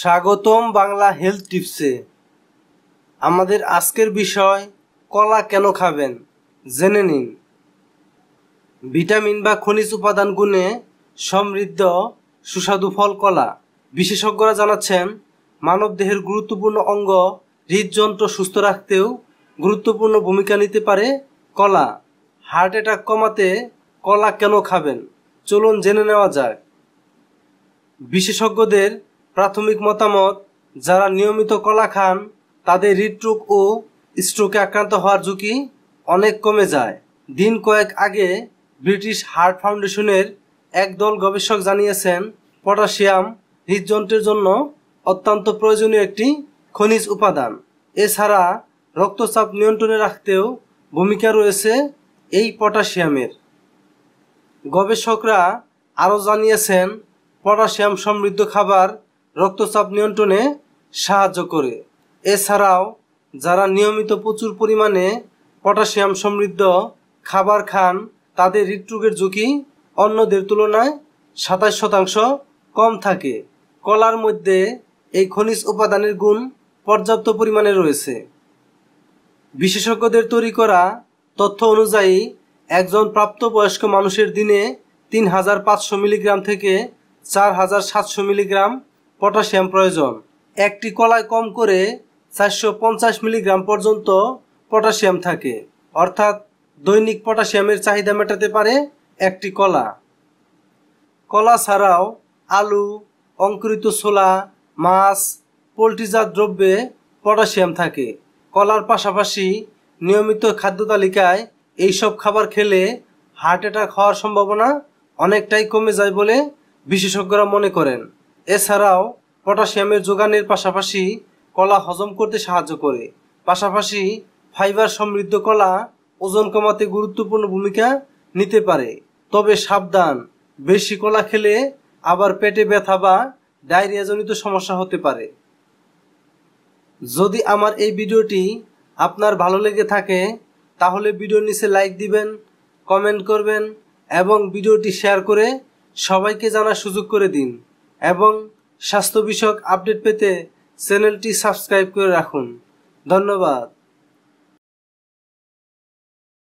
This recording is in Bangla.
স্বাগতম বাংলা হেলথ টিপসে আমাদের আজকের বিষয় কলা কেন খাবেন জেনে নিন ভিটামিন বা খনিজ উপাদান গুণে সমৃদ্ধ সুস্বাদু ফল কলা বিশেষজ্ঞরা জানাচ্ছেন মানব দেহের গুরুত্বপূর্ণ অঙ্গ হৃদযন্ত্র সুস্থ রাখতেও গুরুত্বপূর্ণ ভূমিকা নিতে পারে কলা হার্ট অ্যাটাক কমাতে কলা কেন খাবেন চলুন জেনে নেওয়া যাক বিশেষজ্ঞদের প্রাথমিক মতামত যারা নিয়মিত কলা খান তাদের হৃদরোগ ও স্ট্রোকে আক্রান্ত হওয়ার ঝুঁকি অনেক কমে যায় দিন কয়েক আগে ব্রিটিশ হার্ট ফাউন্ডেশনের একদল গবেষক জানিয়েছেন পটাশিয়াম হৃদযন্ত্রের জন্য অত্যন্ত প্রয়োজনীয় একটি খনিজ উপাদান এছাড়া রক্তচাপ নিয়ন্ত্রণে রাখতেও ভূমিকা রয়েছে এই পটাশিয়ামের গবেষকরা আরও জানিয়েছেন পটাশিয়াম সমৃদ্ধ খাবার রক্তচাপ নিয়ন্ত্রণে সাহায্য করে এছাড়াও যারা নিয়মিত প্রচুর পরিমাণে পটাশিয়াম সমৃদ্ধ খাবার খান তাদের হৃদরোগের ঝুঁকি অন্যদের তুলনায় সাতাশ শতাংশ কম থাকে কলার মধ্যে এই খনিজ উপাদানের গুণ পর্যাপ্ত পরিমাণে রয়েছে বিশেষজ্ঞদের তৈরি করা তথ্য অনুযায়ী একজন প্রাপ্তবয়স্ক মানুষের দিনে তিন হাজার পাঁচশো মিলিগ্রাম থেকে চার হাজার সাতশো মিলিগ্রাম পটাশিয়াম প্রয়োজন একটি কলায় কম করে চারশো পঞ্চাশ মিলিগ্রাম পর্যন্ত পটাশিয়াম থাকে অর্থাৎ দৈনিক পটাশিয়ামের চাহিদা মেটাতে পারে একটি কলা কলা ছাড়াও আলু অঙ্কুরিত ছোলা মাছ পোলট্রিজাত দ্রব্যে পটাশিয়াম থাকে কলার পাশাপাশি নিয়মিত খাদ্য তালিকায় এইসব খাবার খেলে হার্ট অ্যাটাক হওয়ার সম্ভাবনা অনেকটাই কমে যায় বলে বিশেষজ্ঞরা মনে করেন এছাড়াও পটাশিয়ামের যোগানের পাশাপাশি কলা হজম করতে সাহায্য করে পাশাপাশি ফাইবার সমৃদ্ধ কলা ওজন কমাতে গুরুত্বপূর্ণ ভূমিকা নিতে পারে তবে সাবধান বেশি কলা খেলে আবার পেটে ব্যথা বা ডায়রিয়াজনিত সমস্যা হতে পারে যদি আমার এই ভিডিওটি আপনার ভালো লেগে থাকে তাহলে ভিডিওর নিচে লাইক দিবেন কমেন্ট করবেন এবং ভিডিওটি শেয়ার করে সবাইকে জানার সুযোগ করে দিন এবং স্বাস্থ্য বিষয়ক আপডেট পেতে চ্যানেলটি সাবস্ক্রাইব করে রাখুন ধন্যবাদ